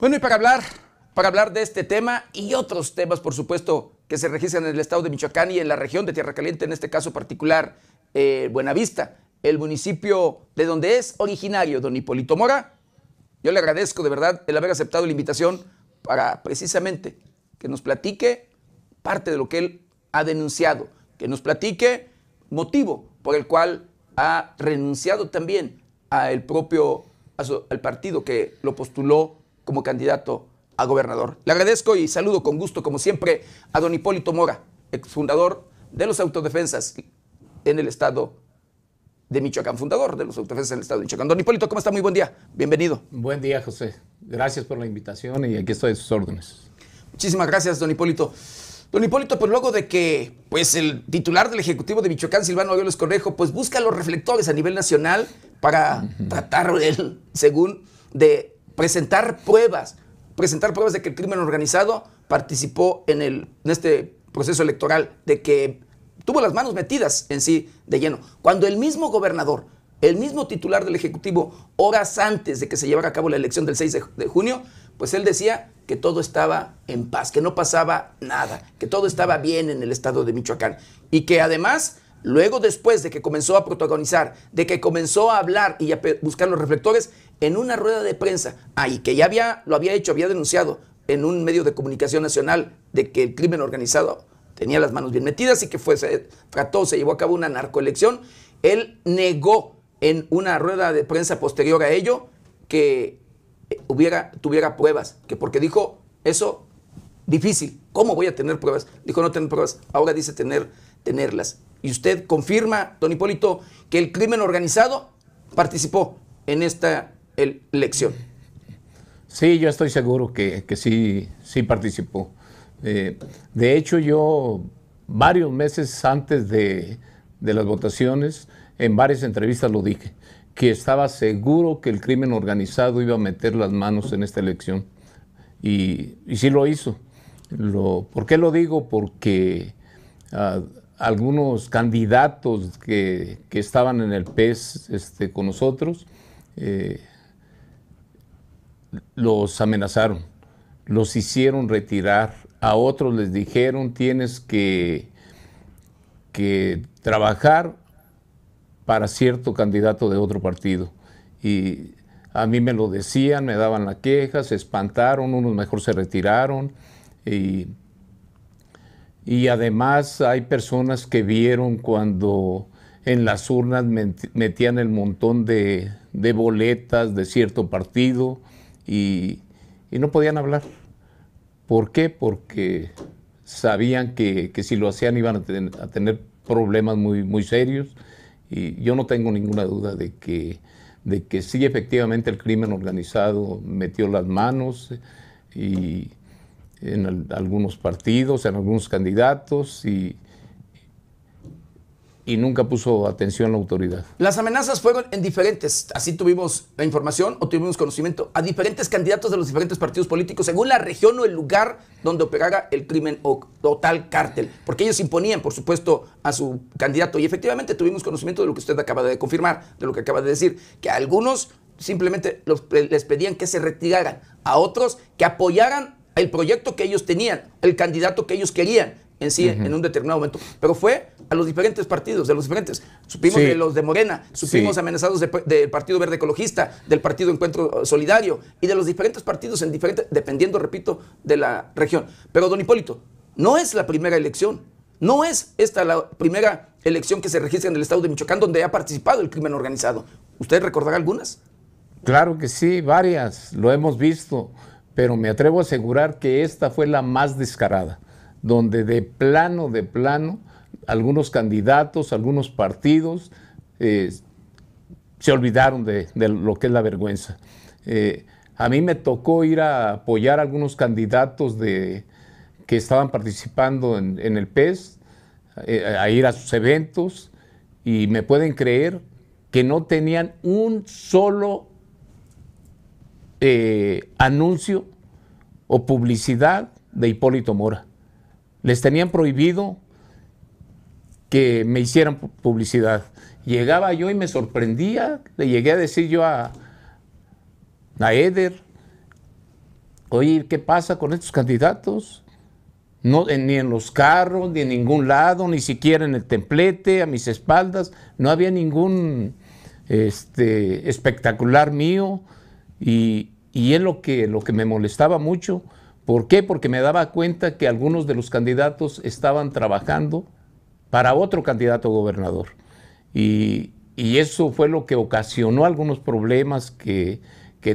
Bueno, y para hablar, para hablar de este tema y otros temas, por supuesto, que se registran en el estado de Michoacán y en la región de Tierra Caliente, en este caso particular, eh, Buenavista, el municipio de donde es originario don Hipólito Mora. Yo le agradezco de verdad el haber aceptado la invitación para precisamente que nos platique parte de lo que él ha denunciado, que nos platique motivo por el cual ha renunciado también al propio al partido que lo postuló como candidato a gobernador. Le agradezco y saludo con gusto, como siempre, a don Hipólito Mora, exfundador de los Autodefensas en el estado de Michoacán, fundador de los Autodefensas en el estado de Michoacán. Don Hipólito, ¿cómo está? Muy buen día. Bienvenido. Buen día, José. Gracias por la invitación y aquí estoy a sus órdenes. Muchísimas gracias, don Hipólito. Don Hipólito, pues luego de que pues, el titular del Ejecutivo de Michoacán, Silvano Aureoles Cornejo, pues busca los reflectores a nivel nacional para tratar de tratar, él, según, de presentar pruebas, presentar pruebas de que el crimen organizado participó en, este proceso electoral, de que tuvo las manos metidas en sí de lleno. Cuando el mismo gobernador, el mismo titular del Ejecutivo, horas antes de que se llevara a cabo la elección del 6 de, junio, pues él decía que todo estaba en paz, que no pasaba nada, que todo estaba bien en el estado de Michoacán y que además... Luego, después de que comenzó a protagonizar, de que comenzó a hablar y a buscar los reflectores, en una rueda de prensa, ahí que ya había, lo había hecho, había denunciado en un medio de comunicación nacional de que el crimen organizado tenía las manos bien metidas y que fue, se trató, se llevó a cabo una narcoelección, él negó en una rueda de prensa posterior a ello que eh, hubiera, tuviera pruebas, que porque dijo eso difícil, ¿cómo voy a tener pruebas? Dijo no tener pruebas, ahora dice tener, tenerlas. Y usted confirma, don Hipólito, que el crimen organizado participó en esta elección. Sí, yo estoy seguro que, que sí, sí participó. Eh, de hecho, yo varios meses antes de, de las votaciones, en varias entrevistas lo dije, que estaba seguro que el crimen organizado iba a meter las manos en esta elección. Y, y sí lo hizo. Lo, ¿Por qué lo digo? Porque ah, algunos candidatos que, que, estaban en el PES este, con nosotros eh, los amenazaron, los hicieron retirar, a otros les dijeron tienes que, trabajar para cierto candidato de otro partido. Y a mí me lo decían, me daban la queja, se espantaron, unos mejor se retiraron. Y, además hay personas que vieron cuando en las urnas metían el montón de boletas de cierto partido y, no podían hablar. ¿Por qué? Porque sabían que, si lo hacían iban a tener, problemas muy, muy serios y yo no tengo ninguna duda de que, de que sí efectivamente el crimen organizado metió las manos eh, y en algunos partidos, en algunos candidatos y, y nunca puso atención a la autoridad. Las amenazas fueron en diferentes, así tuvimos la información o tuvimos conocimiento, a diferentes candidatos de los diferentes partidos políticos según la región o el lugar donde operara el crimen o, tal cártel, porque ellos imponían, por supuesto, a su candidato y efectivamente tuvimos conocimiento de lo que usted acaba de confirmar, de lo que acaba de decir, que a algunos simplemente eh, les pedían que se retiraran, a otros que apoyaran el proyecto que ellos tenían, el candidato que ellos querían en sí en un determinado momento, pero fue a los diferentes partidos, de los diferentes. Supimos de los de Morena, supimos amenazados del Partido Verde Ecologista, del Partido Encuentro Solidario y de los diferentes partidos en diferentes, dependiendo, repito, de la región. Pero, don Hipólito, no es la primera elección, no es esta la primera elección que se registra en el estado de Michoacán donde ha participado el crimen organizado. ¿Usted recordará algunas? Claro que sí, varias, lo hemos visto, pero me atrevo a asegurar que esta fue la más descarada, donde de plano, de plano, algunos candidatos, algunos partidos eh, se olvidaron de, lo que es la vergüenza. Eh, a mí me tocó ir a apoyar a algunos candidatos de, que estaban participando en, el PES, eh, a ir a sus eventos, y me pueden creer que no tenían un solo anuncio o publicidad de Hipólito Mora. Les tenían prohibido que me hicieran publicidad. Llegaba yo y me sorprendía, le llegué a decir yo a, a Eder, oye, ¿qué pasa con estos candidatos? No, eh, ni en los carros, ni en ningún lado, ni siquiera en el templete, a mis espaldas, no había ningún este, espectacular mío y, y es lo que, lo que me molestaba mucho. ¿Por qué? Porque me daba cuenta que algunos de los candidatos estaban trabajando para otro candidato gobernador. Y, y, eso fue lo que ocasionó algunos problemas que,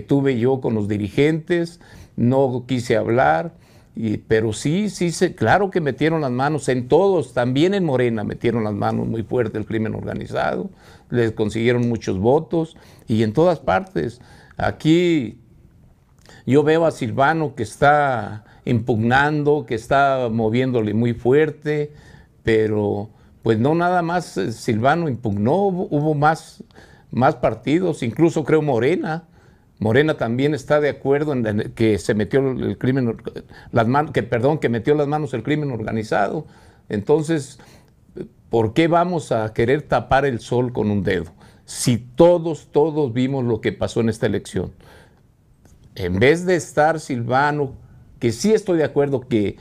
tuve yo con los dirigentes, no quise hablar, y, pero sí, sí, se, claro que metieron las manos en todos, también en Morena metieron las manos muy fuerte el crimen organizado, les consiguieron muchos votos y en todas partes. Aquí yo veo a Silvano que está impugnando, que está moviéndole muy fuerte, pero pues no nada más eh, Silvano impugnó, hubo, más, más partidos, incluso creo Morena. Morena también está de acuerdo en que se metió el crimen, las manos, que perdón, que metió las manos el crimen organizado. Entonces, ¿por qué vamos a querer tapar el sol con un dedo? Si todos, todos vimos lo que pasó en esta elección. En vez de estar Silvano, que sí estoy de acuerdo que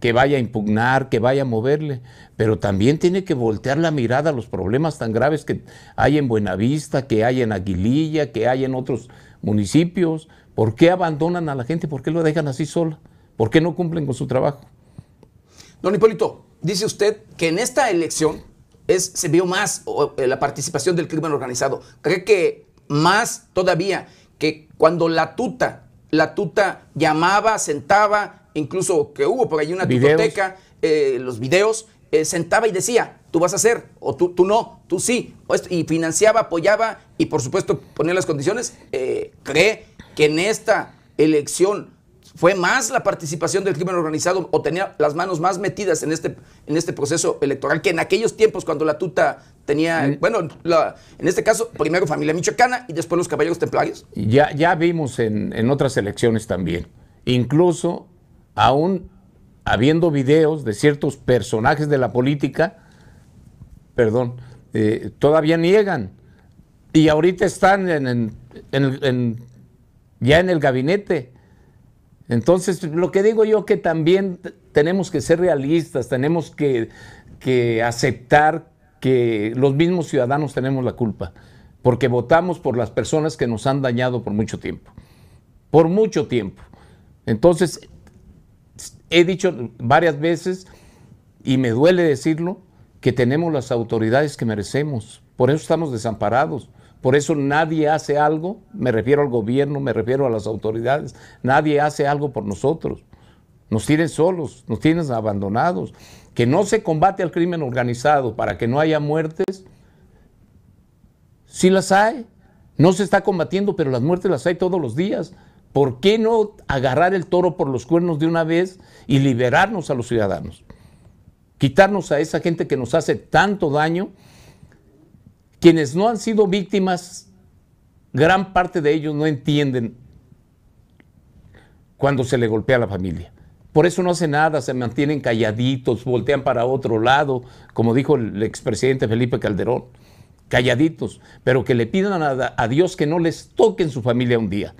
que, vaya a impugnar, que vaya a moverle, pero también tiene que voltear la mirada a los problemas tan graves que hay en Buenavista, que hay en Aguililla, que hay en otros municipios. ¿Por qué abandonan a la gente? ¿Por qué lo dejan así sola? ¿Por qué no cumplen con su trabajo? Don Hipólito, dice usted que en esta elección se vio más eh, la participación del crimen organizado. ¿Cree que más todavía que cuando la tuta, la tuta llamaba, sentaba, incluso que hubo por ahí una biblioteca, eh, los videos, eh, sentaba y decía, tú vas a hacer, o tú, tú no, tú sí, y financiaba, apoyaba y por supuesto ponía las condiciones, eh, cree que en esta elección fue más la participación del crimen organizado o tenía las manos más metidas en este, en este proceso electoral que en aquellos tiempos cuando la tuta tenía, bueno, en este caso, primero familia michoacana y después los caballeros templarios. Ya, ya vimos en, en otras elecciones también, incluso aún habiendo videos de ciertos personajes de la política, perdón, eh, todavía niegan. Y ahorita están en, ya en el gabinete. Entonces, lo que digo yo que también tenemos que ser realistas, tenemos que aceptar que los mismos ciudadanos tenemos la culpa, porque votamos por las personas que nos han dañado por mucho tiempo, por mucho tiempo. Entonces, he dicho varias veces, y me duele decirlo, que tenemos las autoridades que merecemos. Por eso estamos desamparados. Por eso nadie hace algo, me refiero al gobierno, me refiero a las autoridades, nadie hace algo por nosotros. Nos tienen solos, nos tienen abandonados. Que no se combate al crimen organizado para que no haya muertes, sí las hay. No se está combatiendo, pero las muertes las hay todos los días. ¿Por qué no agarrar el toro por los cuernos de una vez y liberarnos a los ciudadanos? Quitarnos a esa gente que nos hace tanto daño. Quienes no han sido víctimas, gran parte de ellos no entienden cuando se le golpea a la familia. Por eso no hace nada, se mantienen calladitos, voltean para otro lado, como dijo el expresidente Felipe Calderón, calladitos, pero que le pidan a, a Dios que no les toquen su familia un día.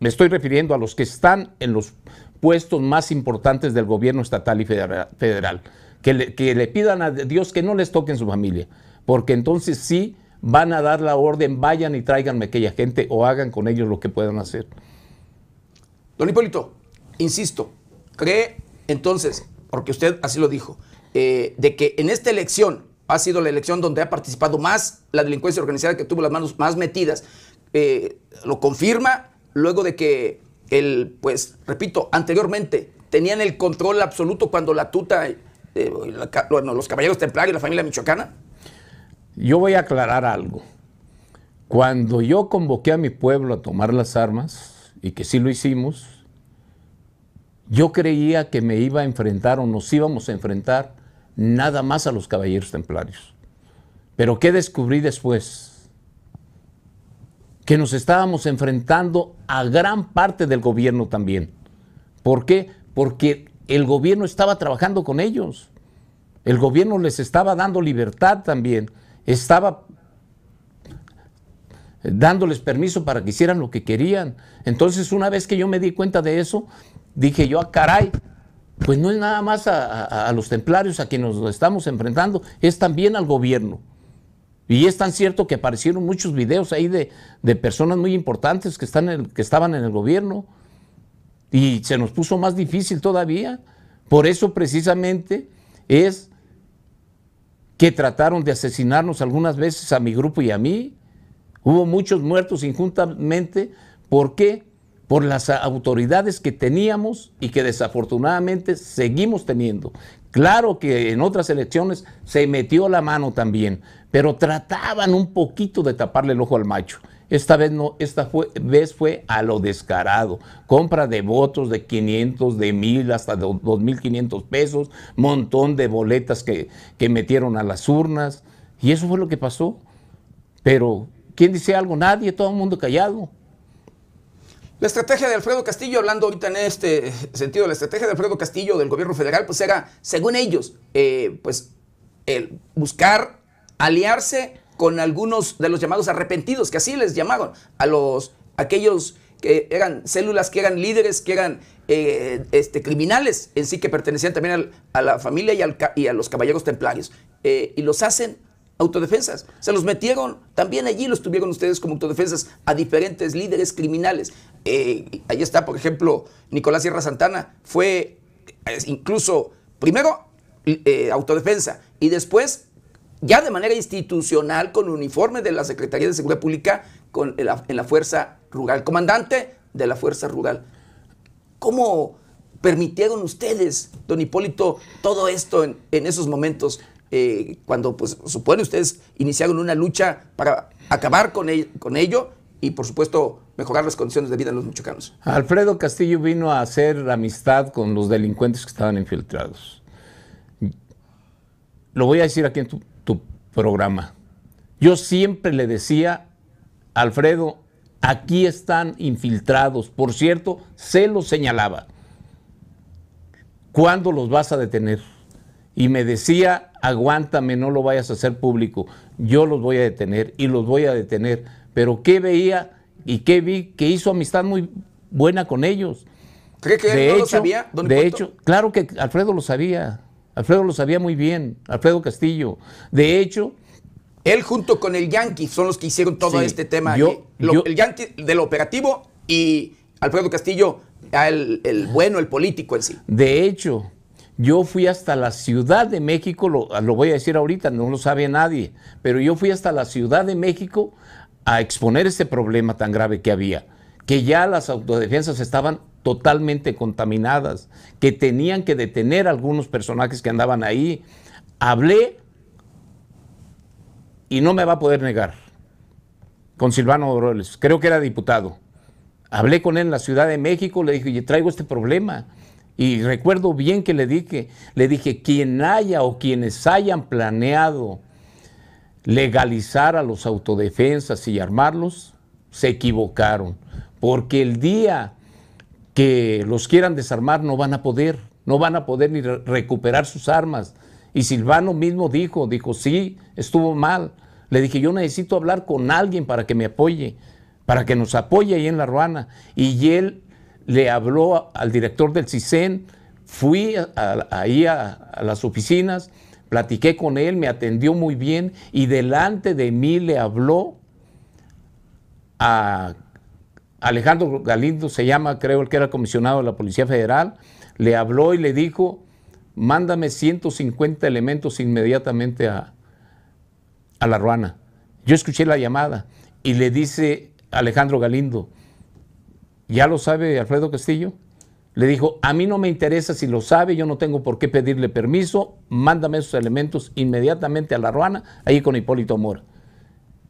Me estoy refiriendo a los que están en los puestos más importantes del gobierno estatal y federal. Que le, pidan a Dios que no les toquen su familia, porque entonces sí van a dar la orden, vayan y tráiganme aquella gente o hagan con ellos lo que puedan hacer. Don Hipólito, insisto, cree entonces, porque usted así lo dijo, eh, de que en esta elección ha sido la elección donde ha participado más la delincuencia organizada que tuvo las manos más metidas. Eh, ¿Lo confirma? luego de que el, pues, repito, anteriormente tenían el control absoluto cuando la tuta, eh, bueno, los caballeros templarios, la familia michoacana? Yo voy a aclarar algo. Cuando yo convoqué a mi pueblo a tomar las armas, y que sí lo hicimos, yo creía que me iba a enfrentar o nos íbamos a enfrentar nada más a los caballeros templarios. Pero ¿qué descubrí después? que nos estábamos enfrentando a gran parte del gobierno también. ¿Por qué? Porque el gobierno estaba trabajando con ellos. El gobierno les estaba dando libertad también. Estaba dándoles permiso para que hicieran lo que querían. Entonces, una vez que yo me di cuenta de eso, dije yo, ah, caray, pues no es nada más a, a los templarios a quienes nos estamos enfrentando, es también al gobierno. Y es tan cierto que aparecieron muchos videos ahí de, personas muy importantes que, están que estaban en el gobierno. Y se nos puso más difícil todavía. Por eso precisamente es que trataron de asesinarnos algunas veces a mi grupo y a mí. Hubo muchos muertos injuntamente. ¿Por qué? Por las autoridades que teníamos y que desafortunadamente seguimos teniendo, Claro que en otras elecciones se metió la mano también, pero trataban un poquito de taparle el ojo al macho. Esta vez no, esta fue, vez fue a lo descarado. Compra de votos de 500, de 1000 hasta 2500 pesos, montón de boletas que, que metieron a las urnas. Y eso fue lo que pasó. Pero, ¿quién dice algo? Nadie, todo el mundo callado. La estrategia de Alfredo Castillo, hablando ahorita en este sentido, la estrategia de Alfredo Castillo del gobierno federal, pues era, según ellos, eh, pues el buscar aliarse con algunos de los llamados arrepentidos, que así les llamaban, a los aquellos que eran células, que eran líderes, que eran eh, este, criminales en sí, que pertenecían también a la familia y, y a los caballeros templarios. Eh, y los hacen autodefensas. Se los metieron, también allí los tuvieron ustedes como autodefensas a diferentes líderes criminales. allí eh, ahí está, por ejemplo, Nicolás Sierra Santana fue eh, incluso primero eh, autodefensa y después ya de manera institucional con uniforme de la Secretaría de Seguridad Pública con, en, la, Fuerza Rural, comandante de la Fuerza Rural. ¿Cómo permitieron ustedes, don Hipólito, todo esto en, en esos momentos? Eh, cuando pues supone ustedes iniciaron una lucha para acabar con, con ello y por supuesto mejorar las condiciones de vida de los michoacanos. Alfredo Castillo vino a hacer amistad con los delincuentes que estaban infiltrados. Lo voy a decir aquí en tu, tu programa. Yo siempre le decía, Alfredo, aquí están infiltrados. Por cierto, se los señalaba. ¿Cuándo los vas a detener? Y me decía aguántame, no lo vayas a hacer público, yo los voy a detener y los voy a detener. Pero ¿qué veía y qué vi? Que hizo amistad muy buena con ellos. ¿Cree que de él no lo sabía? de hecho, claro que Alfredo lo sabía. Alfredo lo sabía muy bien, Alfredo Castillo. De hecho... Él junto con el Yankee son los que hicieron todo este tema. Yo, el Yankee del operativo y Alfredo Castillo, el, el bueno, el político en sí. De hecho, yo fui hasta la Ciudad de México, lo, voy a decir ahorita, no lo sabe nadie, pero yo fui hasta la Ciudad de México a exponer este problema tan grave que había, que ya las autodefensas estaban totalmente contaminadas, que tenían que detener a algunos personajes que andaban ahí. Hablé y no me va a poder negar con Silvano Oroles, creo que era diputado. Hablé con él en la Ciudad de México, le dije, oye, traigo este problema y recuerdo bien que le dije, le dije, quien haya o quienes hayan planeado legalizar a los autodefensas y armarlos, se equivocaron, porque el día que los quieran desarmar no van a poder, no van a poder ni recuperar sus armas. Y Silvano mismo dijo, dijo, sí, estuvo mal. Le dije, yo necesito hablar con alguien para que me apoye, para que nos apoye ahí en La Ruana. Y él le habló al director del CISEN, fui ahí a, las oficinas, platiqué con él, me atendió muy bien y delante de mí le habló a Alejandro Galindo, se llama, creo, que era comisionado de la Policía Federal, le habló y le dijo, mándame 150 elementos inmediatamente a, a La Ruana. Yo escuché la llamada y le dice Alejandro Galindo, ya lo sabe Alfredo Castillo, le dijo, a mí no me interesa si lo sabe, yo no tengo por qué pedirle permiso, mándame esos elementos inmediatamente a la Ruana, ahí con Hipólito Mora.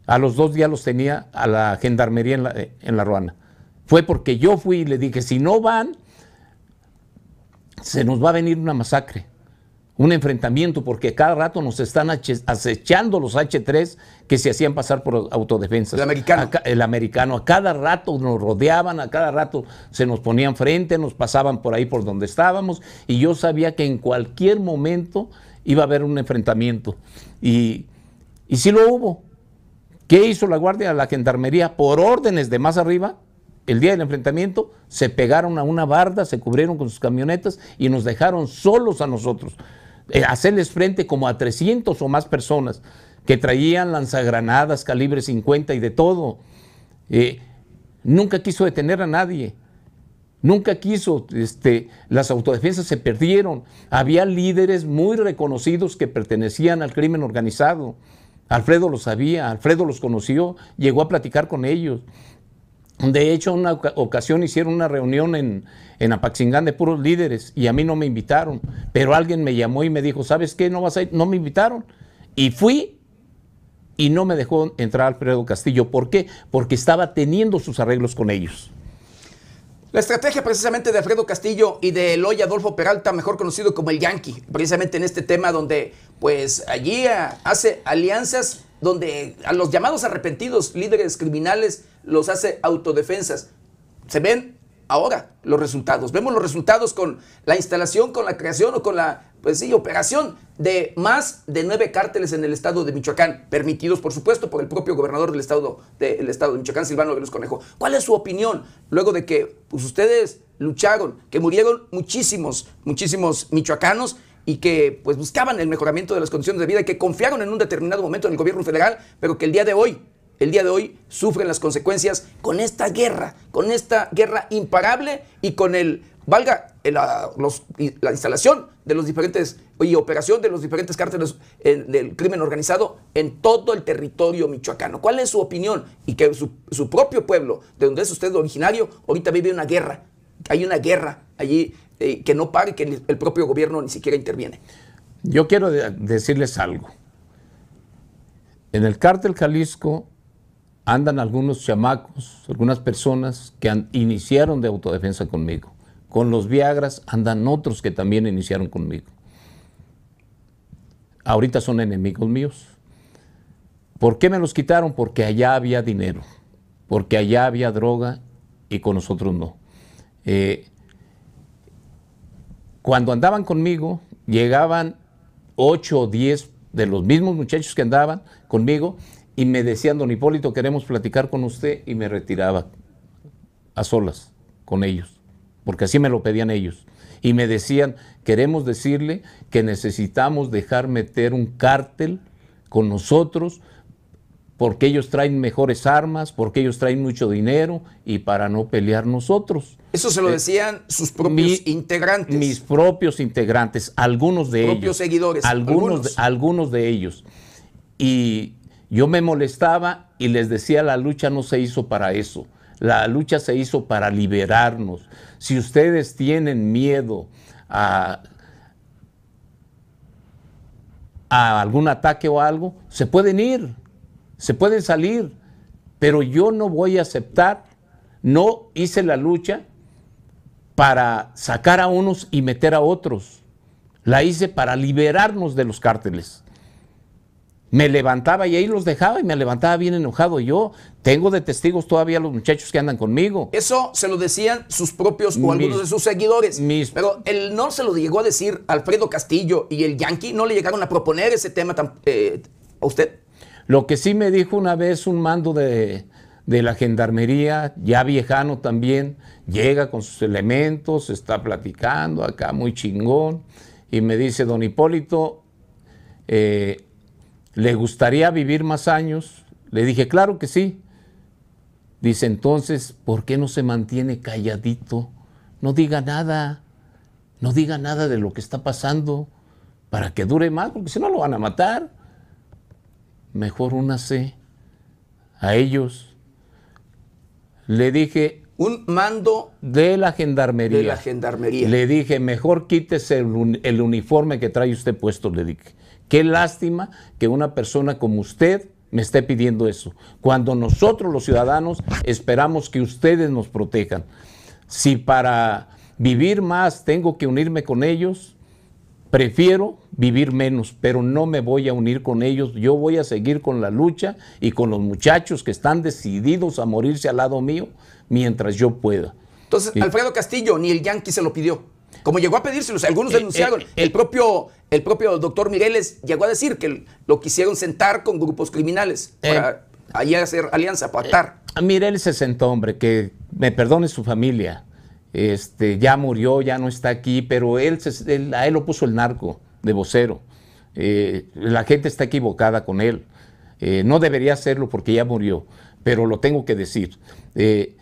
A los dos días los tenía a la gendarmería en la, eh, en la Ruana. Fue porque yo fui y le dije, si no van, se nos va a venir una masacre un enfrentamiento, porque cada rato nos están acechando los H3 que se hacían pasar por autodefensas. El americano. el americano. A cada rato nos rodeaban, a cada rato se nos ponían frente, nos pasaban por ahí por donde estábamos, y yo sabía que en cualquier momento iba a haber un enfrentamiento. Y, y sí lo hubo. ¿Qué hizo la Guardia? La Gendarmería, por órdenes de más arriba, el día del enfrentamiento, se pegaron a una barda, se cubrieron con sus camionetas y nos dejaron solos a nosotros. Eh, hacerles frente como a 300 o más personas que traían lanzagranadas calibre 50 y de todo. Eh, nunca quiso detener a nadie. Nunca quiso, este, las autodefensas se perdieron. Había líderes muy reconocidos que pertenecían al crimen organizado. Alfredo los sabía, Alfredo los conoció, llegó a platicar con ellos. De hecho, una ocasión hicieron una reunión en, en Apaxingán de puros líderes y a mí no me invitaron, pero alguien me llamó y me dijo, ¿sabes qué? No vas a no me invitaron. Y fui y no me dejó entrar Alfredo Castillo. ¿Por qué? Porque estaba teniendo sus arreglos con ellos. La estrategia precisamente de Alfredo Castillo y de Eloy Adolfo Peralta, mejor conocido como el Yankee, precisamente en este tema donde pues allí eh, hace alianzas donde a los llamados arrepentidos líderes criminales los hace autodefensas. Se ven ahora los resultados. Vemos los resultados con la instalación, con la creación o con la pues sí, operación de más de nueve cárteles en el estado de Michoacán, permitidos por supuesto por el propio gobernador del estado de, estado de Michoacán, Silvano Vélez Conejo. ¿Cuál es su opinión luego de que pues, ustedes lucharon, que murieron muchísimos, muchísimos michoacanos y que pues buscaban el mejoramiento de las condiciones de vida y que confiaron en un determinado momento en el gobierno federal, pero que el día de hoy el día de hoy sufren las consecuencias con esta guerra, con esta guerra imparable y con el, valga, ah, la, instalación de los diferentes y operación de los diferentes cárteles eh, del crimen organizado en todo el territorio michoacano. ¿Cuál es su opinión? Y que su, propio pueblo, de donde es usted originario, ahorita vive una guerra. Hay una guerra allí eh, que no para y que el propio gobierno ni siquiera interviene. Yo quiero decirles algo. En el cártel Jalisco andan algunos chamacos, algunas personas que iniciaron de autodefensa conmigo. Con los Viagras andan otros que también iniciaron conmigo. Ahorita son enemigos míos. ¿Por qué me los quitaron? Porque allá había dinero, porque allá había droga y con nosotros no. Eh, cuando andaban conmigo, llegaban ocho o diez de los mismos muchachos que andaban conmigo y me decían, don Hipólito, queremos platicar con usted y me retiraba a solas con ellos, porque así me lo pedían ellos. Y me decían, queremos decirle que necesitamos dejar meter un cártel con nosotros porque ellos traen mejores armas, porque ellos traen mucho dinero y para no pelear nosotros. Eso se lo eh, decían sus propios integrantes. Mis propios integrantes, algunos de ellos. Propios seguidores. Algunos, algunos de ellos. Y yo me molestaba y les decía, la lucha no se hizo para eso. La lucha se hizo para liberarnos. Si ustedes tienen miedo a, a algún ataque o algo, se pueden ir, se pueden salir, pero yo no voy a aceptar. No hice la lucha para sacar a unos y meter a otros. La hice para liberarnos de los cárteles me levantaba y ahí los dejaba y me levantaba bien enojado. Yo tengo de testigos todavía los muchachos que andan conmigo. Eso se lo decían sus propios o algunos de sus seguidores. pero él no se lo llegó a decir Alfredo Castillo y el Yankee, no le llegaron a proponer ese tema eh, a usted. Lo que sí me dijo una vez un mando de, de la gendarmería, ya viejano también, llega con sus elementos, está platicando acá muy chingón y me dice, don Hipólito, eh, ¿Le gustaría vivir más años? Le dije, claro que sí. Dice entonces, ¿por qué no se mantiene calladito? No diga nada, no diga nada de lo que está pasando para que dure más, porque si no lo van a matar. Mejor únase a ellos. Le dije, un mando de la gendarmería. De la gendarmería. Le dije, mejor quítese el, el uniforme que trae usted puesto, le dije Qué lástima que una persona como usted me esté pidiendo eso, cuando nosotros los ciudadanos esperamos que ustedes nos protejan. Si para vivir más tengo que unirme con ellos, prefiero vivir menos, pero no me voy a unir con ellos. Yo voy a seguir con la lucha y con los muchachos que están decididos a morirse al lado mío mientras yo pueda. Entonces, Alfredo Castillo, ni el Yankee se lo pidió como llegó a pedírselos, algunos eh, denunciaron. Eh, eh. el, propio, el propio doctor Mireles llegó a decir que lo quisieron sentar con grupos criminales para ahí hacer alianza, pactar. Mireles se sentó, hombre, que me perdone su familia. Este, ya murió, ya no está aquí, pero él, se, a él lo puso el narco de vocero. la gente está equivocada con él. no debería hacerlo porque ya murió, pero lo tengo que decir. Eh,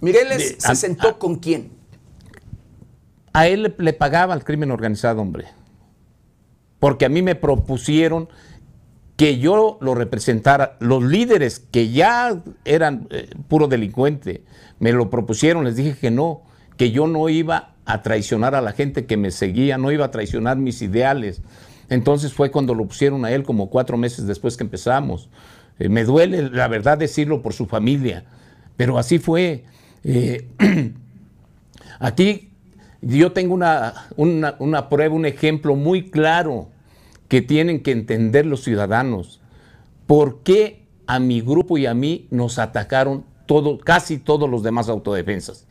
Mireles se sentó con quién? a él le, pagaba al crimen organizado, hombre. Porque a mí me propusieron que yo lo representara. Los líderes que ya eran eh, puro delincuente, me lo propusieron, les dije que no, que yo no iba a traicionar a la gente que me seguía, no iba a traicionar mis ideales. Entonces fue cuando lo pusieron a él, como cuatro meses después que empezamos. Eh, me duele, la verdad, decirlo por su familia, pero así fue. Eh, aquí yo tengo una, prueba, un ejemplo muy claro que tienen que entender los ciudadanos. ¿Por qué a mi grupo y a mí nos atacaron casi todos los demás autodefensas?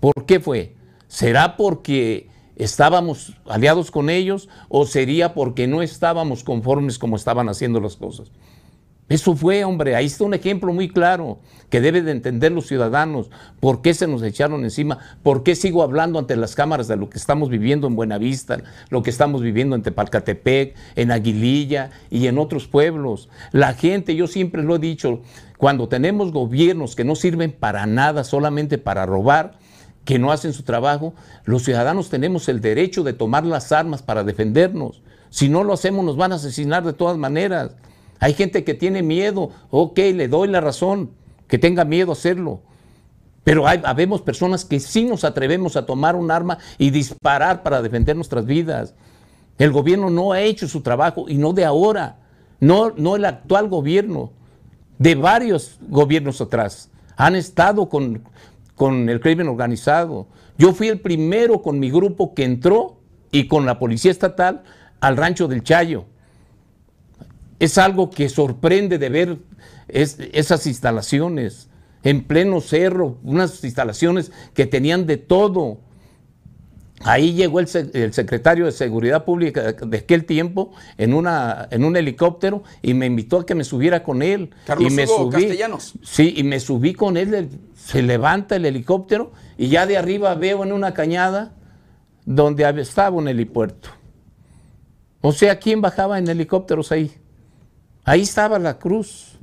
¿Por qué fue? ¿Será porque estábamos aliados con ellos o sería porque no estábamos conformes como estaban haciendo las cosas? Eso fue, hombre, ahí está un ejemplo muy claro que debe de entender los ciudadanos, por qué se nos echaron encima, por qué sigo hablando ante las cámaras de lo que estamos viviendo en Buenavista, lo que estamos viviendo en Tepalcatepec, en Aguililla y en otros pueblos. La gente, yo siempre lo he dicho, cuando tenemos gobiernos que no sirven para nada, solamente para robar, que no hacen su trabajo, los ciudadanos tenemos el derecho de tomar las armas para defendernos. Si no lo hacemos, nos van a asesinar de todas maneras. Hay gente que tiene miedo, ok, le doy la razón, que tenga miedo a hacerlo. Pero hay, habemos personas que sí nos atrevemos a tomar un arma y disparar para defender nuestras vidas. El gobierno no ha hecho su trabajo y no de ahora, no, no el actual gobierno, de varios gobiernos atrás. Han estado con el crimen organizado. Yo fui el primero con mi grupo que entró y con la policía estatal al rancho del Chayo es algo que sorprende de ver esas instalaciones en pleno cerro, unas instalaciones que tenían de todo. Ahí llegó el, secretario de Seguridad Pública de aquel tiempo en, una, en un helicóptero y me invitó a que me subiera con él. y me subí, Sí, y me subí con él, se levanta el helicóptero y ya de arriba veo en una cañada donde estaba un helipuerto. O sea, ¿quién bajaba en helicópteros ahí? Ahí estaba la cruz.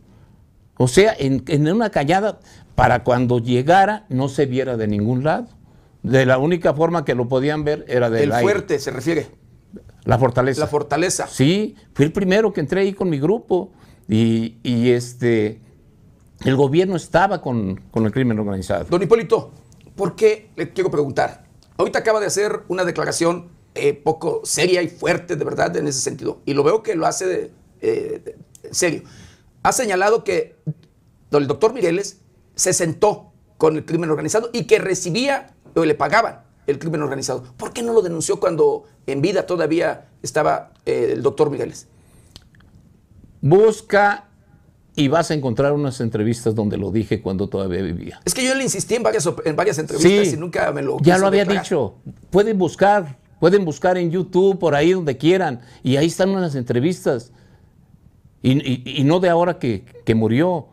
O sea, en, una callada para cuando llegara no se viera de ningún lado. De la única forma que lo podían ver era del El fuerte se refiere. La fortaleza. La fortaleza. Sí, fui el primero que entré ahí con mi grupo y, este el gobierno estaba con, el crimen organizado. Don Hipólito, ¿por qué le quiero preguntar? Ahorita acaba de hacer una declaración eh, poco seria y fuerte, de verdad, en ese sentido. Y lo veo que lo hace de, eh, serio, ha señalado que el doctor Migueles se sentó con el crimen organizado y que recibía o le pagaban el crimen organizado. ¿Por qué no lo denunció cuando en vida todavía estaba eh, el doctor Migueles? Busca y vas a encontrar unas entrevistas donde lo dije cuando todavía vivía. Es que yo le insistí en varias, en varias entrevistas y nunca me lo... Ya lo había dicho. Pueden buscar, pueden buscar en YouTube, por ahí donde quieran. Y ahí están unas entrevistas. Y, no de ahora que, murió,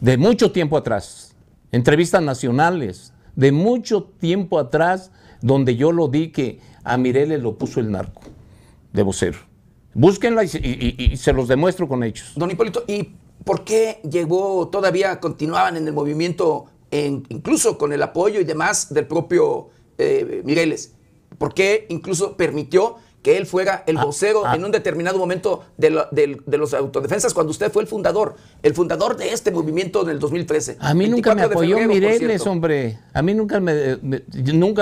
de mucho tiempo atrás. Entrevistas nacionales, de mucho tiempo atrás, donde yo lo di que a Mireles lo puso el narco de vocero. Búsquenla y, se los demuestro con hechos. Don Hipólito, ¿y por qué llegó, todavía continuaban en el movimiento, incluso con el apoyo y demás del propio eh, Mireles? ¿Por qué incluso permitió que él fuera el ah, vocero ah. en un determinado momento de, los autodefensas cuando usted fue el fundador, el fundador de este movimiento del 2013. A mí nunca me apoyó Mireles, hombre. A mí nunca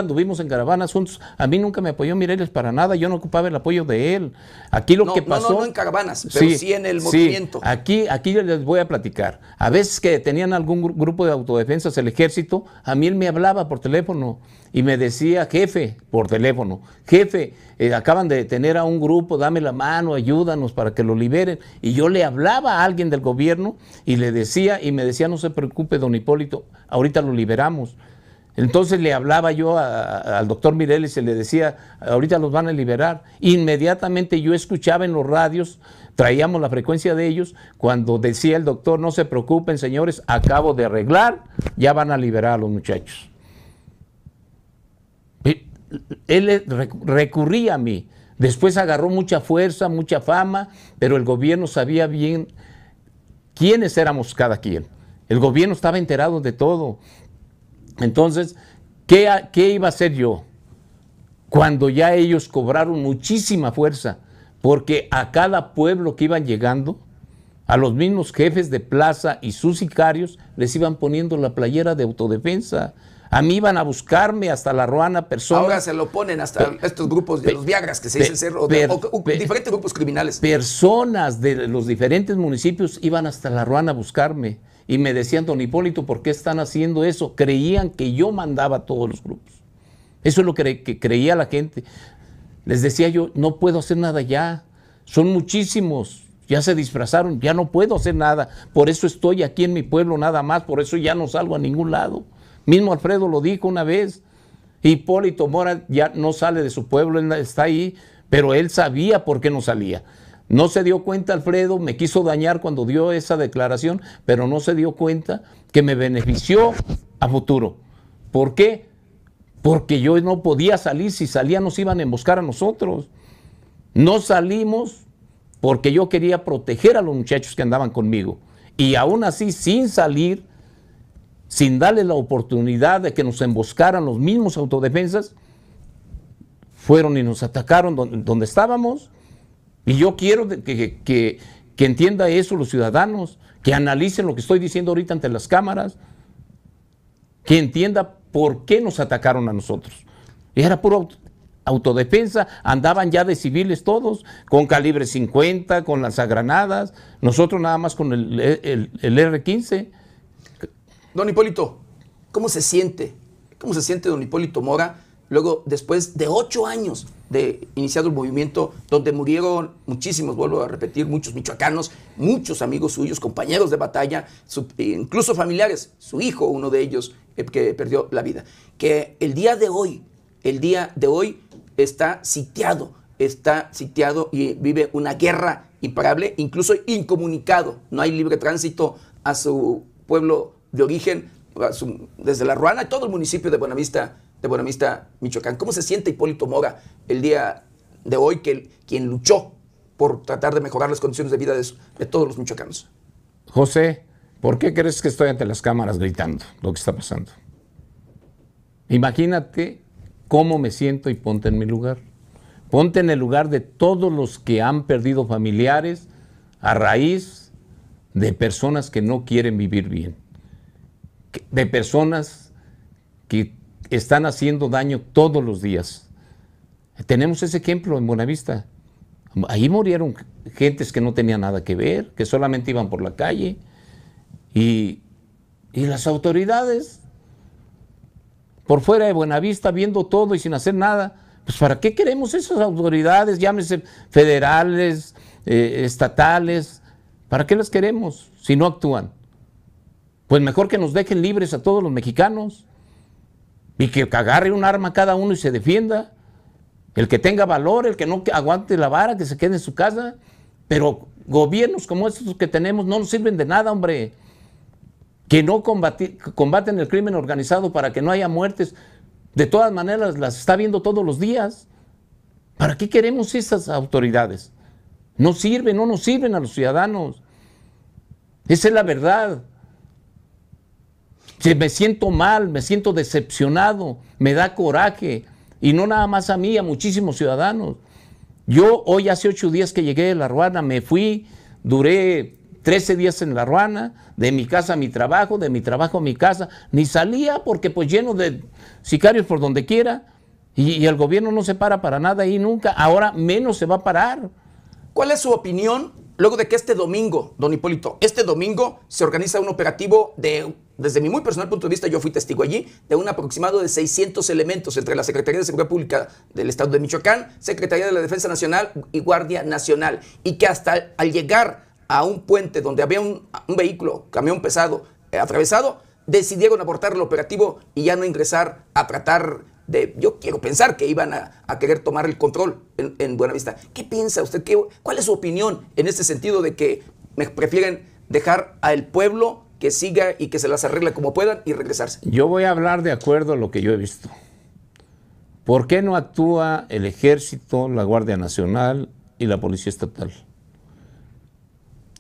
anduvimos en caravanas juntos. A mí nunca me apoyó Mireles para nada. Yo no ocupaba el apoyo de él. Aquí lo que pasó. No, no, en caravanas, pero sí, en el movimiento. Aquí, aquí les voy a platicar. A veces que tenían algún grupo de autodefensas, el ejército, a mí él me hablaba por teléfono y me decía, jefe, por teléfono, jefe, eh, acaban de detener a un grupo, dame la mano, ayúdanos para que lo liberen. Y yo le hablaba a alguien del gobierno y le decía, y me decía, no se preocupe, don Hipólito, ahorita lo liberamos. Entonces le hablaba yo al doctor Mireles y le decía, ahorita los van a liberar. Inmediatamente yo escuchaba en los radios, traíamos la frecuencia de ellos, cuando decía el doctor, no se preocupen señores, acabo de arreglar, ya van a liberar a los muchachos él recurría a mí. Después agarró mucha fuerza, mucha fama, pero el gobierno sabía bien quiénes éramos cada quien. El gobierno estaba enterado de todo. Entonces, ¿qué, iba a hacer yo? Cuando ya ellos cobraron muchísima fuerza, porque a cada pueblo que iban llegando, a los mismos jefes de plaza y sus sicarios les iban poniendo la playera de autodefensa a mí iban a buscarme hasta la ruana personas. Ahora se lo ponen hasta estos grupos de los Viagras que se dice ser, o, diferentes grupos criminales. Personas de los diferentes municipios iban hasta la ruana a buscarme y me decían, don Hipólito, ¿por qué están haciendo eso? Creían que yo mandaba a todos los grupos. Eso es lo que creía la gente. Les decía yo, no puedo hacer nada ya. Son muchísimos ya se disfrazaron, ya no puedo hacer nada, por eso estoy aquí en mi pueblo nada más, por eso ya no salgo a ningún lado. Mismo Alfredo lo dijo una vez. Hipólito Mora ya no sale de su pueblo, está ahí, pero él sabía por qué no salía. No se dio cuenta Alfredo, me quiso dañar cuando dio esa declaración, pero no se dio cuenta que me benefició a futuro. ¿Por qué? Porque yo no podía salir, si salía nos iban a emboscar a nosotros. No salimos porque yo quería proteger a los muchachos que andaban conmigo. Y aún así, sin salir, sin darle la oportunidad de que nos emboscaran los mismos autodefensas, fueron y nos atacaron donde, estábamos. Y yo quiero que, entienda eso los ciudadanos, que analicen lo que estoy diciendo ahorita ante las cámaras, que entienda por qué nos atacaron a nosotros. Era puro autodefensa, andaban ya de civiles todos, con calibre 50, con las lanzagranadas, nosotros nada más con el, el, el R-15. Don Hipólito, ¿cómo se siente? ¿Cómo se siente don Hipólito Mora? Luego, después de ocho años de iniciado el movimiento, donde murieron muchísimos, vuelvo a repetir, muchos michoacanos, muchos amigos suyos, compañeros de batalla, e incluso familiares, su hijo, uno de ellos, que perdió la vida. Que el día de hoy, el día de hoy está sitiado, está sitiado y vive una guerra imparable, incluso incomunicado. No hay libre tránsito a su pueblo de origen, desde La Ruana y todo el municipio de Buenavista, de Buenavista, Michoacán. ¿Cómo se siente Hipólito Mora el día de hoy, que, quien luchó por tratar de mejorar las condiciones de vida de todos los michoacanos? José, ¿por qué crees que estoy ante las cámaras gritando lo que está pasando? Imagínate cómo me siento y ponte en mi lugar. Ponte en el lugar de todos los que han perdido familiares a raíz de personas que no quieren vivir bien de personas que están haciendo daño todos los días. Tenemos ese ejemplo en Buenavista. Ahí murieron gentes que no tenían nada que ver, que solamente iban por la calle. Y, las autoridades, por fuera de Buenavista, viendo todo y sin hacer nada, pues ¿para qué queremos esas autoridades, llámese federales, eh, estatales? ¿Para qué las queremos si no actúan? Pues mejor que nos dejen libres a todos los mexicanos y que agarre un arma cada uno y se defienda. El que tenga valor, el que no aguante la vara, que se quede en su casa. Pero gobiernos como estos que tenemos no nos sirven de nada, hombre. Que no combaten el crimen organizado para que no haya muertes. De todas maneras, las está viendo todos los días. ¿Para qué queremos esas autoridades? No sirven, no nos sirven a los ciudadanos. Esa es la verdad. Si me siento mal, me siento decepcionado, me da coraje. Y no nada más a mí, a muchísimos ciudadanos. Yo hoy hace ocho días que llegué de La Ruana, me fui, duré trece días en La Ruana, de mi casa a mi trabajo, de mi trabajo a mi casa, ni salía porque pues lleno de sicarios por donde quiera. Y, y el gobierno no se para para nada y nunca, ahora menos se va a parar. ¿Cuál es su opinión luego de que este domingo, don Hipólito, este domingo se organiza un operativo de, desde mi muy personal punto de vista, yo fui testigo allí, de un aproximado de 600 elementos entre la Secretaría de Seguridad Pública del Estado de Michoacán, Secretaría de la Defensa Nacional y Guardia Nacional, y que hasta al llegar a un puente donde había un, vehículo, camión pesado, eh, atravesado, decidieron abortar el operativo y ya no ingresar a tratar yo quiero pensar que iban a, querer tomar el control en, Buenavista. ¿Qué piensa usted? ¿Cuál es su opinión en este sentido de que me prefieren dejar al pueblo que siga y que se las arregle como puedan y regresarse? Yo voy a hablar de acuerdo a lo que yo he visto. ¿Por qué no actúa el ejército, la Guardia Nacional y la Policía Estatal?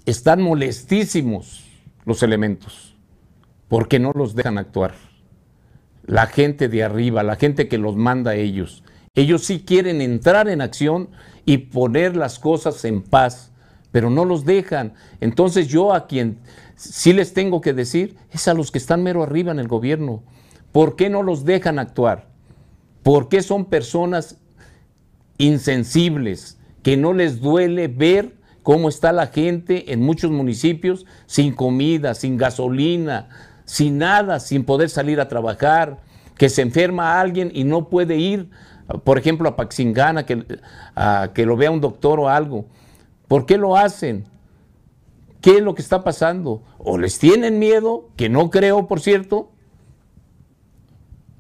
Están molestísimos los elementos porque no los dejan actuar la gente de arriba, la gente que los manda a ellos. Ellos sí quieren entrar en acción y poner las cosas en paz, pero no los dejan. Entonces yo a quien sí les tengo que decir es a los que están mero arriba en el gobierno. ¿Por qué no los dejan actuar? ¿Por qué son personas insensibles, que no les duele ver cómo está la gente en muchos municipios sin comida, sin gasolina, sin nada, sin poder salir a trabajar, que se enferma alguien y no puede ir, por ejemplo, a Paxingana, que, que lo vea un doctor o algo. ¿Por qué lo hacen? ¿Qué es lo que está pasando? ¿O les tienen miedo, que no creo, por cierto?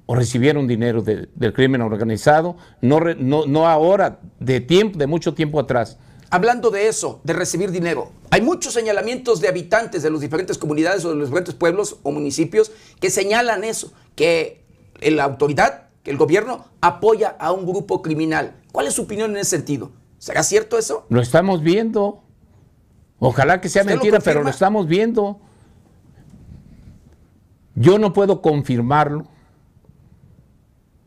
¿O recibieron dinero del crimen organizado? No, no, no ahora, de tiempo, de mucho tiempo atrás. Hablando de eso, de recibir dinero, hay muchos señalamientos de habitantes de las diferentes comunidades o de los diferentes pueblos o municipios que señalan eso, que la autoridad, que el gobierno apoya a un grupo criminal. ¿Cuál es su opinión en ese sentido? ¿Será cierto eso? Lo estamos viendo. Ojalá que sea mentira, pero lo estamos viendo. Yo no puedo confirmarlo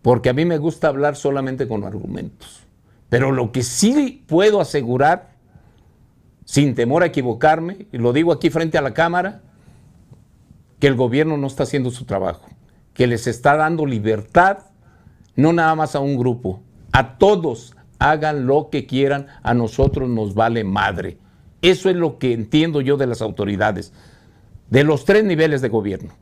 porque a mí me gusta hablar solamente con argumentos. Pero lo que sí puedo asegurar, sin temor a equivocarme, y lo digo aquí frente a la Cámara, que el gobierno no está haciendo su trabajo, que les está dando libertad, no nada más a un grupo, a todos, hagan lo que quieran, a nosotros nos vale madre. Eso es lo que entiendo yo de las autoridades, de los tres niveles de gobierno.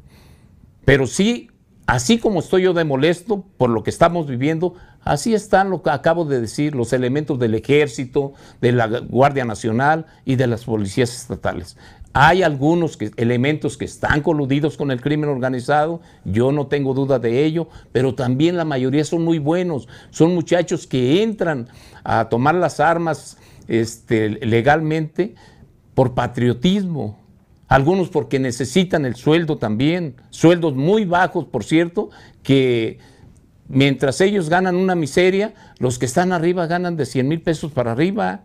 Pero sí, así como estoy yo de molesto por lo que estamos viviendo, Así están lo que acabo de decir, los elementos del ejército, de la Guardia Nacional y de las policías estatales. Hay algunos elementos que están coludidos con el crimen organizado, yo no tengo duda de ello, pero también la mayoría son muy buenos, son muchachos que entran a tomar las armas este, legalmente por patriotismo, algunos porque necesitan el sueldo también, sueldos muy bajos, por cierto, que Mientras ellos ganan una miseria, los que están arriba ganan de 100 mil pesos para arriba.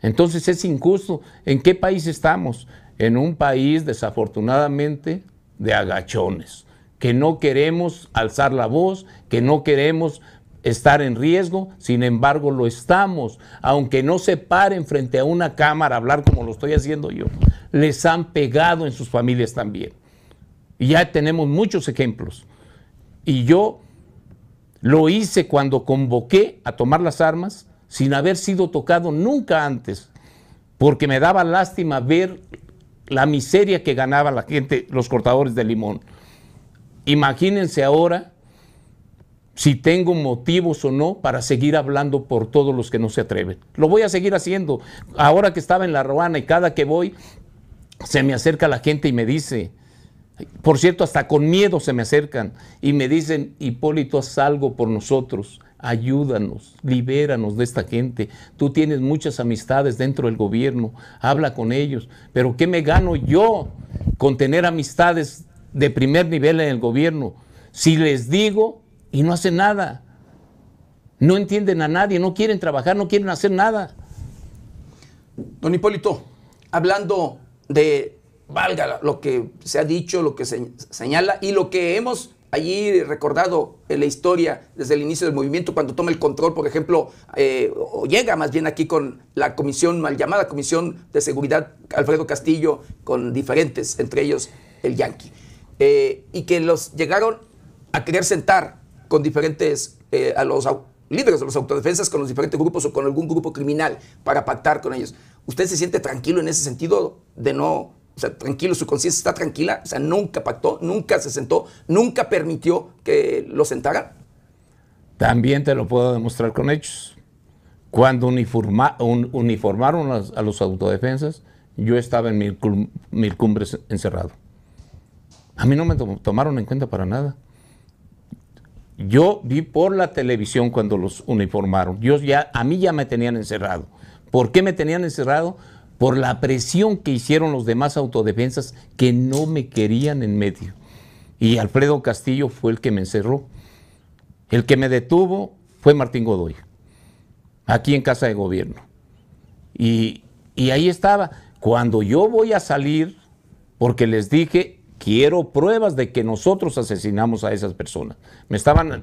Entonces es injusto. ¿En qué país estamos? En un país, desafortunadamente, de agachones, que no queremos alzar la voz, que no queremos estar en riesgo, sin embargo lo estamos, aunque no se paren frente a una cámara a hablar como lo estoy haciendo yo, les han pegado en sus familias también. Y ya tenemos muchos ejemplos. Y yo lo hice cuando convoqué a tomar las armas sin haber sido tocado nunca antes, porque me daba lástima ver la miseria que ganaba la gente, los cortadores de limón. Imagínense ahora si tengo motivos o no para seguir hablando por todos los que no se atreven. Lo voy a seguir haciendo. Ahora que estaba en La Ruana y cada que voy, se me acerca la gente y me dice, por cierto, hasta con miedo se me acercan y me dicen, Hipólito, haz algo por nosotros, ayúdanos, libéranos de esta gente. Tú tienes muchas amistades dentro del gobierno, habla con ellos, pero ¿qué me gano yo con tener amistades de primer nivel en el gobierno? Si les digo y no hacen nada, no entienden a nadie, no quieren trabajar, no quieren hacer nada. Don Hipólito, hablando de valga lo que se ha dicho, lo que se señala y lo que hemos allí recordado en la historia desde el inicio del movimiento, cuando toma el control, por ejemplo, eh, o llega más bien aquí con la comisión mal llamada Comisión de Seguridad Alfredo Castillo, con diferentes, entre ellos el Yankee, eh, y que los llegaron a querer sentar con diferentes, eh, a los líderes de los autodefensas, con los diferentes grupos o con algún grupo criminal para pactar con ellos. ¿Usted se siente tranquilo en ese sentido de no o sea, tranquilo, su conciencia está tranquila. O sea, nunca pactó, nunca se sentó, nunca permitió que lo sentaran. También te lo puedo demostrar con hechos. Cuando uniformaron a, los autodefensas, yo estaba en mil, cumbres encerrado. A mí no me tomaron en cuenta para nada. Yo vi por la televisión cuando los uniformaron. Yo ya, a mí ya me tenían encerrado. ¿Por qué me tenían encerrado? por la presión que hicieron los demás autodefensas que no me querían en medio. Y Alfredo Castillo fue el que me encerró. El que me detuvo fue Martín Godoy, aquí en Casa de Gobierno. Y, ahí estaba. Cuando yo voy a salir, porque les dije, quiero pruebas de que nosotros asesinamos a esas personas. Me estaban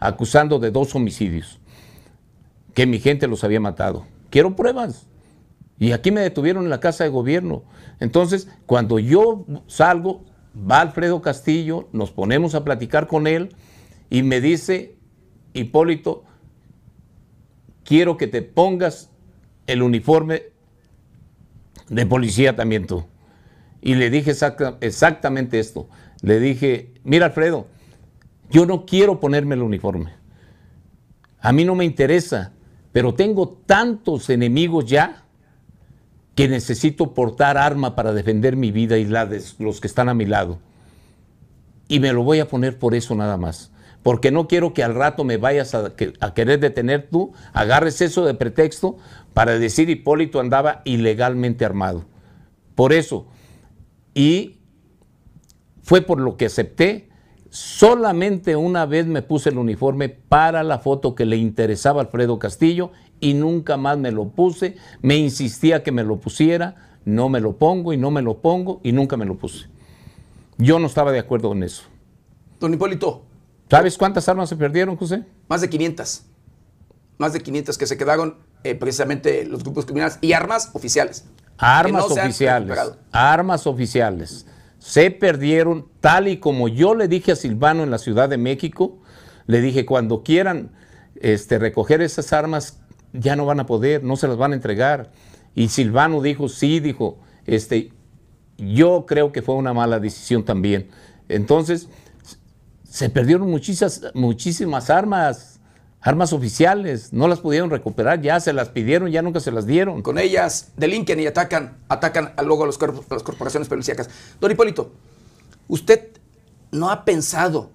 acusando de dos homicidios, que mi gente los había matado. Quiero pruebas. Y aquí me detuvieron en la casa de gobierno. Entonces, cuando yo salgo, va Alfredo Castillo, nos ponemos a platicar con él y me dice, Hipólito, quiero que te pongas el uniforme de policía también tú. Y le dije exactamente esto. Le dije, mira Alfredo, yo no quiero ponerme el uniforme. A mí no me interesa, pero tengo tantos enemigos ya que necesito portar arma para defender mi vida y la de los que están a mi lado. Y me lo voy a poner por eso nada más. Porque no quiero que al rato me vayas a, querer detener tú, agarres eso de pretexto para decir Hipólito andaba ilegalmente armado. Por eso. Y fue por lo que acepté Solamente una vez me puse el uniforme para la foto que le interesaba a Alfredo Castillo y nunca más me lo puse. Me insistía que me lo pusiera, no me lo pongo y no me lo pongo y nunca me lo puse. Yo no estaba de acuerdo con eso. Don Hipólito. ¿Sabes cuántas armas se perdieron, José? Más de 500. Más de 500 que se quedaron eh, precisamente los grupos criminales y armas oficiales. Armas oficiales. Armas oficiales se perdieron tal y como yo le dije a Silvano en la Ciudad de México, le dije, cuando quieran este, recoger esas armas, ya no van a poder, no se las van a entregar. Y Silvano dijo, sí, dijo, este, yo creo que fue una mala decisión también. Entonces, se perdieron muchísimas, muchísimas armas, armas oficiales, no las pudieron recuperar, ya se las pidieron, ya nunca se las dieron. Con ellas delinquen y atacan, atacan luego a, los las corporaciones policíacas. Don Hipólito, ¿usted no ha pensado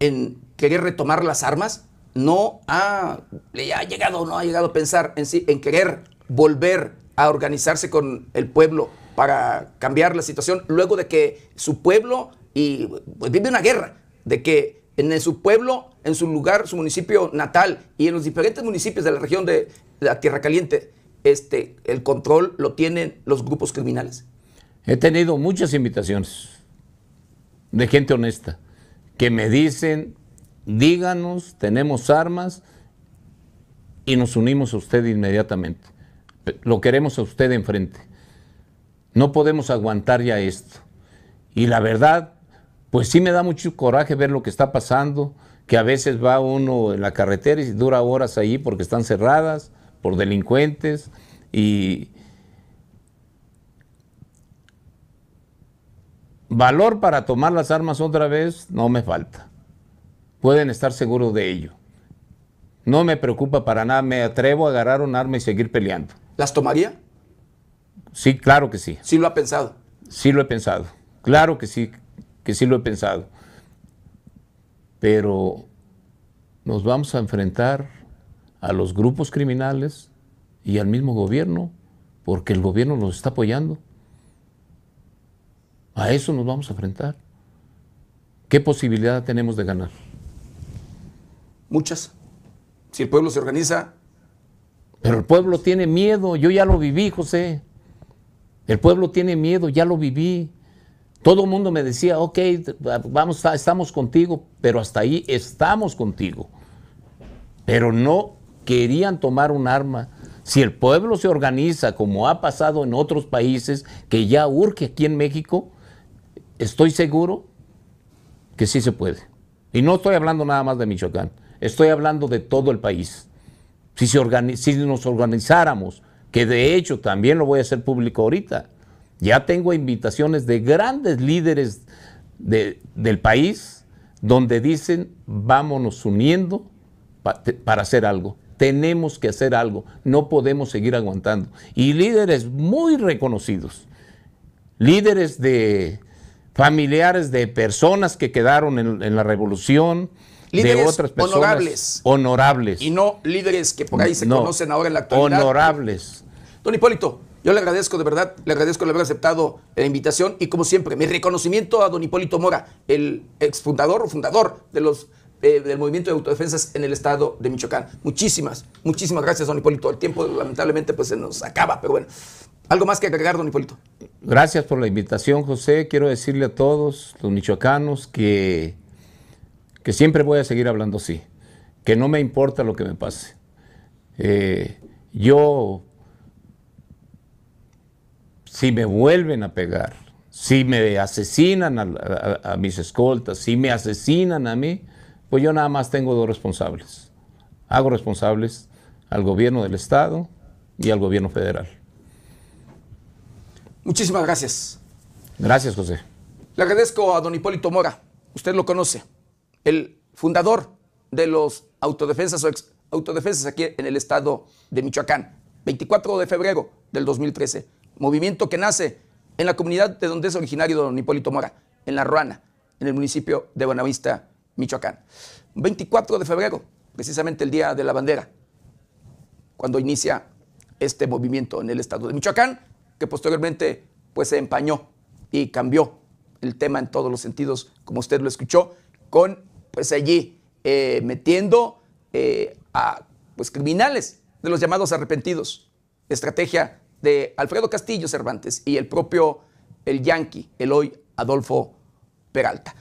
en querer retomar las armas? ¿No ha, le ha llegado no ha llegado a pensar en, sí, en querer volver a organizarse con el pueblo para cambiar la situación luego de que su pueblo y, pues, vive una guerra, de que en su pueblo, en su lugar, su municipio natal y en los diferentes municipios de la región de la Tierra Caliente, este, el control lo tienen los grupos criminales. He tenido muchas invitaciones de gente honesta que me dicen, díganos, tenemos armas y nos unimos a usted inmediatamente. Lo queremos a usted enfrente. No podemos aguantar ya esto. Y la verdad, pues sí me da mucho coraje ver lo que está pasando, que a veces va uno en la carretera y dura horas ahí porque están cerradas por delincuentes y valor para tomar las armas otra vez no me falta. Pueden estar seguros de ello. No me preocupa para nada, me atrevo a agarrar un arma y seguir peleando. ¿Las tomaría? Sí, claro que sí. ¿Sí lo ha pensado? Sí lo he pensado. Claro que sí, que sí lo he pensado. Pero nos vamos a enfrentar a los grupos criminales y al mismo gobierno, porque el gobierno nos está apoyando. A eso nos vamos a enfrentar. ¿Qué posibilidad tenemos de ganar? Muchas. Si el pueblo se organiza. Pero el pueblo tiene miedo, yo ya lo viví, José. El pueblo tiene miedo, ya lo viví. Todo el mundo me decía, ok, vamos, estamos contigo, pero hasta ahí estamos contigo. Pero no querían tomar un arma. Si el pueblo se organiza como ha pasado en otros países, que ya urge aquí en México, estoy seguro que sí se puede. Y no estoy hablando nada más de Michoacán, estoy hablando de todo el país. Si, se si nos organizáramos, que de hecho también lo voy a hacer público ahorita, ya tengo invitaciones de grandes líderes del país donde dicen, vámonos uniendo para hacer algo. Tenemos que hacer algo, no podemos seguir aguantando. Y líderes muy reconocidos, líderes de familiares de personas que quedaron en, la revolución, de otras personas honorables. Honorables. Y no líderes que por ahí se conocen ahora en la actualidad. Honorables. Don Hipólito, yo le agradezco de verdad, le agradezco el haber aceptado la invitación y como siempre, mi reconocimiento a don Hipólito Mora, el exfundador o fundador de los, eh, del movimiento de autodefensas en el estado de Michoacán. Muchísimas, muchísimas gracias, don Hipólito. El tiempo lamentablemente pues se nos acaba, pero bueno. ¿Algo más que agregar, don Hipólito? Gracias por la invitación, José. Quiero decirle a todos los michoacanos que, que siempre voy a seguir hablando así, que no me importa lo que me pase. Eh, yo si me vuelven a pegar, si me asesinan a, mis escoltas, si me asesinan a mí, pues yo nada más tengo dos responsables. Hago responsables al gobierno del Estado y al gobierno federal. Muchísimas gracias. Gracias, José. Le agradezco a don Hipólito Mora. Usted lo conoce. El fundador de los autodefensas o ex autodefensas aquí en el estado de Michoacán. 24 de febrero del 2013 movimiento que nace en la comunidad de donde es originario don Hipólito Mora, en La Ruana, en el municipio de Buenavista, Michoacán. 24 de febrero, precisamente el Día de la Bandera, cuando inicia este movimiento en el estado de Michoacán, que posteriormente pues se empañó y cambió el tema en todos los sentidos, como usted lo escuchó, con pues allí eh, metiendo eh, a pues criminales de los llamados arrepentidos, estrategia de Alfredo Castillo Cervantes y el propio el Yankee, el hoy Adolfo Peralta.